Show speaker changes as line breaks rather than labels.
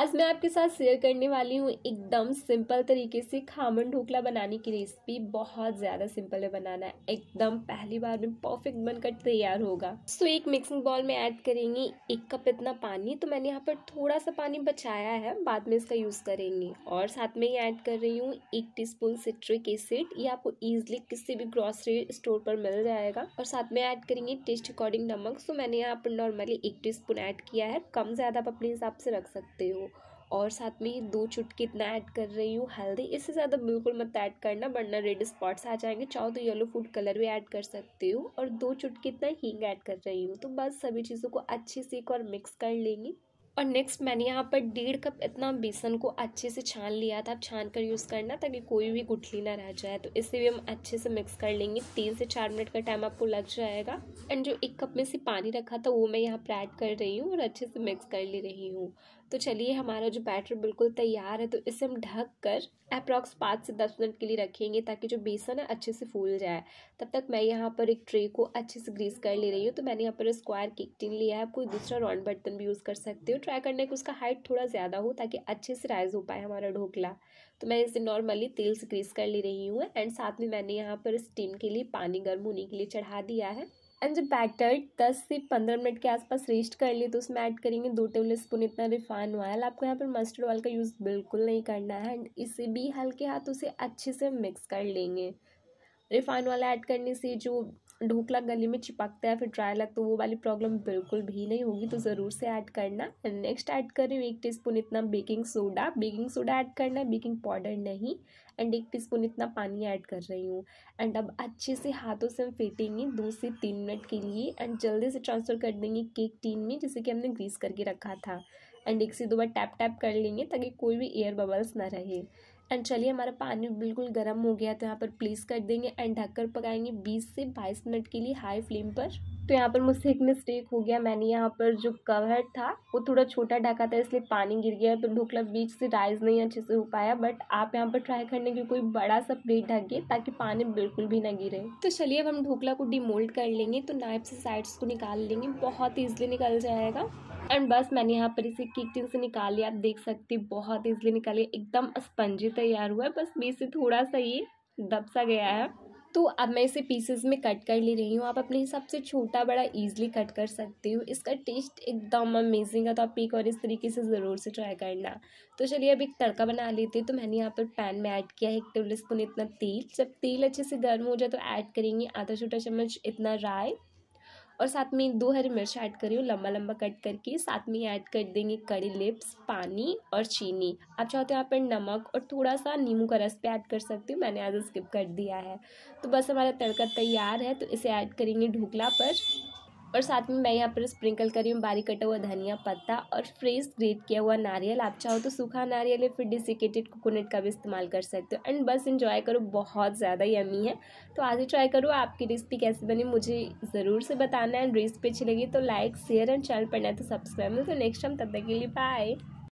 आज मैं आपके साथ शेयर करने वाली हूँ एकदम सिंपल तरीके से खामन ढोकला बनाने की रेसिपी बहुत ज़्यादा सिंपल है बनाना एकदम पहली बार में परफेक्ट बनकर तैयार होगा सो एक मिक्सिंग बॉल में ऐड करेंगे एक कप इतना पानी तो मैंने यहाँ पर थोड़ा सा पानी बचाया है बाद में इसका यूज़ करेंगे और साथ में ही ऐड कर रही हूँ एक टी स्पून सिट्रिक एसिड ये आपको ईजिली किसी भी ग्रॉसरी स्टोर पर मिल जाएगा और साथ में ऐड करेंगे टेस्ट अकॉर्डिंग नमक सो मैंने यहाँ पर नॉर्मली एक टी स्पून ऐड किया है कम ज़्यादा आप अपने हिसाब से रख सकते हो और साथ में ये दो चुटकी इतना ऐड कर रही हूँ हल्दी इससे ज़्यादा बिल्कुल मत ऐड करना वरना रेड स्पॉट्स आ जाएंगे चाहो तो येलो फूड कलर भी ऐड कर सकती हूँ और दो चुटकी इतना हींग ऐड कर रही हूँ तो बस सभी चीज़ों को अच्छे से एक और मिक्स कर लेंगी और नेक्स्ट मैंने यहाँ पर डेढ़ कप इतना बेसन को अच्छे से छान लिया था अब छान कर यूज़ करना ताकि कोई भी गुठली ना रह जाए तो इसे भी हम अच्छे से मिक्स कर लेंगे तीन से चार मिनट का टाइम आपको लग जाएगा एंड जो एक कप में से पानी रखा था वो मैं यहाँ पर ऐड कर रही हूँ और अच्छे से मिक्स कर ले रही हूँ तो चलिए हमारा जो बैटर बिल्कुल तैयार है तो इसे हम ढक कर अप्रॉक्स पाँच से दस मिनट के लिए रखेंगे ताकि जो बेसन है अच्छे से फूल जाए तब तक मैं यहाँ पर एक ट्रे को अच्छे से ग्रीस कर ले रही हूँ तो मैंने यहाँ पर स्क्वायर केक टिन लिया है कोई दूसरा राउंड बर्तन भी यूज़ कर सकते हो ट्राई करने की उसका हाइट थोड़ा ज़्यादा हो ताकि अच्छे से राइज हो पाए हमारा ढोकला तो मैं इसे नॉर्मली तेल से ग्रीस कर ले रही हूँ एंड साथ में मैंने यहाँ पर स्टीम के लिए पानी गर्म होने के लिए चढ़ा दिया है एंड जब बैटर दस से पंद्रह मिनट के आसपास रेस्ट कर लिए तो उसमें ऐड करेंगे दो टेबल स्पून इतना रिफाइन ऑयल आपको यहाँ पर मस्टर्ड ऑयल का यूज़ बिल्कुल नहीं करना है एंड इसे भी हल्के हाथों से अच्छे से मिक्स कर लेंगे रिफाइन ऑयल ऐड करने से जो ढोकला गले में चिपकता है फिर ड्राई लगता तो वो वाली प्रॉब्लम बिल्कुल भी नहीं होगी तो ज़रूर से ऐड करना नेक्स्ट ऐड कर रही हूँ एक टीस्पून इतना baking soda baking soda add करना है बेकिंग पाउडर नहीं एंड एक टीस्पून इतना पानी ऐड कर रही हूँ एंड अब अच्छे से हाथों से हम फेंटेंगे दो से तीन मिनट के लिए एंड जल्दी से ट्रांसफ़र कर देंगे केक टीन में जिसे कि हमने ग्रीस करके रखा था एंड एक से दो बार टैप टैप कर लेंगे ताकि कोई भी एयर बबल्स ना रहे एंड चलिए हमारा पानी बिल्कुल गर्म हो गया तो यहाँ पर प्लेस कर देंगे एंड ढककर पकाएंगे बीस से बाईस मिनट के लिए हाई फ्लेम पर तो यहाँ पर मुझसे एक मिस्टेक हो गया मैंने यहाँ पर जो कवर था वो थोड़ा छोटा ढका था इसलिए पानी गिर गया तो ढोकला बीच से राइज नहीं अच्छे से हो पाया बट आप यहाँ पर ट्राई करने की कोई बड़ा सा प्लेट ढके ताकि पानी बिल्कुल भी ना गिरे तो चलिए अब हम ढोकला को डिमोल्ड कर लेंगे तो नाइफ से साइड्स को निकाल लेंगे बहुत ईजिली निकल जाएगा एंड बस मैंने यहाँ पर इसे किचन से निकाल लिया आप देख सकते बहुत ईजिली निकालिए एकदम स्पंजी तैयार हुआ है बस बीच से थोड़ा सा ये दबसा गया है तो अब मैं इसे पीसेस में कट कर ले रही हूँ आप अपने हिसाब से छोटा बड़ा ईजिली कट कर सकते हो इसका टेस्ट एकदम अमेजिंग है तो आप एक और इस तरीके से ज़रूर से ट्राई करना तो चलिए अब एक तड़का बना लेते हैं तो मैंने यहाँ पर पैन में ऐड किया है एक टेबल स्पून इतना तेल जब तेल अच्छे से गर्म हो जाए तो ऐड करेंगे आधा छोटा चम्मच इतना राय और साथ में दो हरी मिर्च ऐड करी हूँ लंबा लंबा कट करके साथ में ऐड कर देंगे कड़ी लिप्स पानी और चीनी आप चाहो तो यहाँ पर नमक और थोड़ा सा नींबू का रस भी ऐड कर सकती हूँ मैंने आज स्किप कर दिया है तो बस हमारा तड़का तैयार है तो इसे ऐड करेंगे ढोकला पर और साथ में मैं यहाँ पर स्प्रिंकल करी हूँ बारीक कटा हुआ धनिया पत्ता और फ्रेश ग्रेट किया हुआ नारियल आप चाहो तो सूखा नारियल या फिर डिसिकेटेड कोकोनट का भी इस्तेमाल कर सकते हो एंड बस इंजॉय करो बहुत ज़्यादा यमी है तो आज ही ट्राई करो आपकी रेसिपी कैसे बनी मुझे ज़रूर से बताना एंड रेसिपी अच्छी लगी तो लाइक शेयर एंड चैनल पर है तो सब्सक्राइब तो नेक्स्ट टाइम तब तक के लिए बाय